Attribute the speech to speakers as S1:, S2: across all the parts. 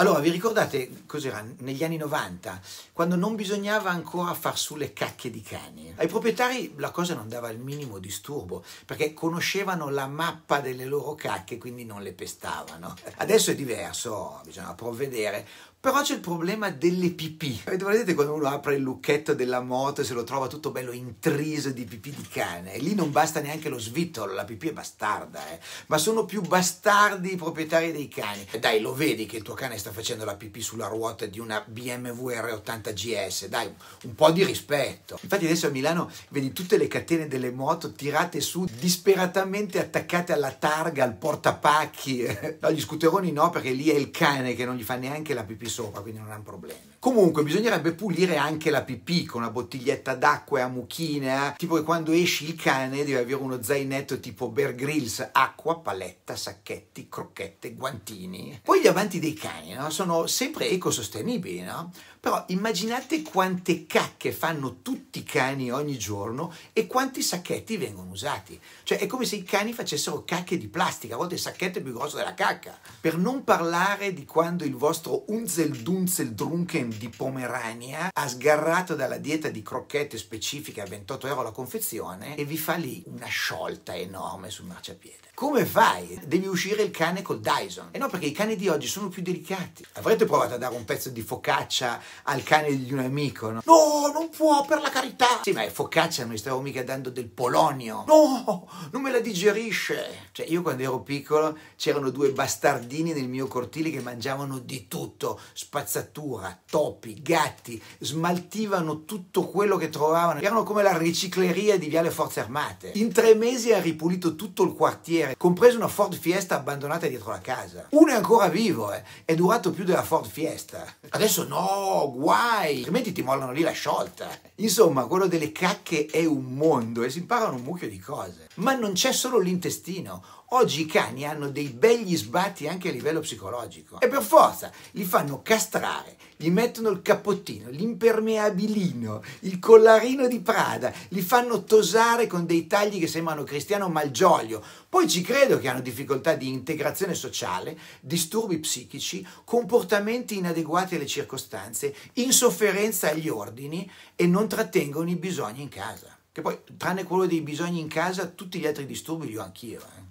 S1: Allora, vi ricordate cos'era negli anni 90, quando non bisognava ancora far su le cacche di cani? Ai proprietari la cosa non dava il minimo disturbo, perché conoscevano la mappa delle loro cacche, quindi non le pestavano. Adesso è diverso, bisogna provvedere, però c'è il problema delle pipì. Avete presente quando uno apre il lucchetto della moto e se lo trova tutto bello intriso di pipì di cane? E lì non basta neanche lo svitolo, la pipì è bastarda, eh. Ma sono più bastardi i proprietari dei cani. Eh, dai, lo vedi che il tuo cane sta facendo la pipì sulla ruota di una BMW R80 GS, dai, un po' di rispetto. Infatti adesso a Milano vedi tutte le catene delle moto tirate su, disperatamente attaccate alla targa, al portapacchi. No, gli scooteroni no, perché lì è il cane che non gli fa neanche la pipì sopra, quindi non è un problema. Comunque bisognerebbe pulire anche la pipì con una bottiglietta d'acqua e a mucchina, eh. tipo che quando esci il cane deve avere uno zainetto tipo Bear Grylls, acqua, paletta, sacchetti, crocchette, guantini. Poi gli avanti dei cani no? sono sempre ecosostenibili, no? Però immaginate quante cacche fanno tutti i cani ogni giorno e quanti sacchetti vengono usati. Cioè è come se i cani facessero cacche di plastica, a volte il sacchetto è più grosso della cacca. Per non parlare di quando il vostro unzaino Rapunzel Dunzel Drunken di Pomerania ha sgarrato dalla dieta di crocchette specifiche a 28 euro la confezione e vi fa lì una sciolta enorme sul marciapiede. Come fai? Devi uscire il cane col Dyson. E no, perché i cani di oggi sono più delicati. Avrete provato a dare un pezzo di focaccia al cane di un amico, no? No, non può, per la carità! Sì, ma è focaccia, non gli stavo mica dando del polonio. No, non me la digerisce! Cioè, io quando ero piccolo c'erano due bastardini nel mio cortile che mangiavano di tutto. Spazzatura, topi, gatti, smaltivano tutto quello che trovavano. Erano come la ricicleria di Viale Forze Armate. In tre mesi ha ripulito tutto il quartiere carriere, compreso una Ford Fiesta abbandonata dietro la casa. Uno è ancora vivo, eh. è durato più della Ford Fiesta. Adesso no, guai, altrimenti ti mollano lì la sciolta. Insomma, quello delle cacche è un mondo e si imparano un mucchio di cose. Ma non c'è solo l'intestino. Oggi i cani hanno dei begli sbatti anche a livello psicologico. E per forza, li fanno castrare, gli mettono il cappottino, l'impermeabilino, il collarino di Prada, li fanno tosare con dei tagli che sembrano Cristiano Malgioglio, poi ci credo che hanno difficoltà di integrazione sociale, disturbi psichici, comportamenti inadeguati alle circostanze, insofferenza agli ordini e non trattengono i bisogni in casa. Che poi, tranne quello dei bisogni in casa, tutti gli altri disturbi li ho anch'io. Eh.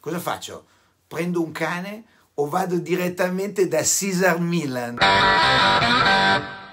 S1: Cosa faccio? Prendo un cane o vado direttamente da Cesar Milan?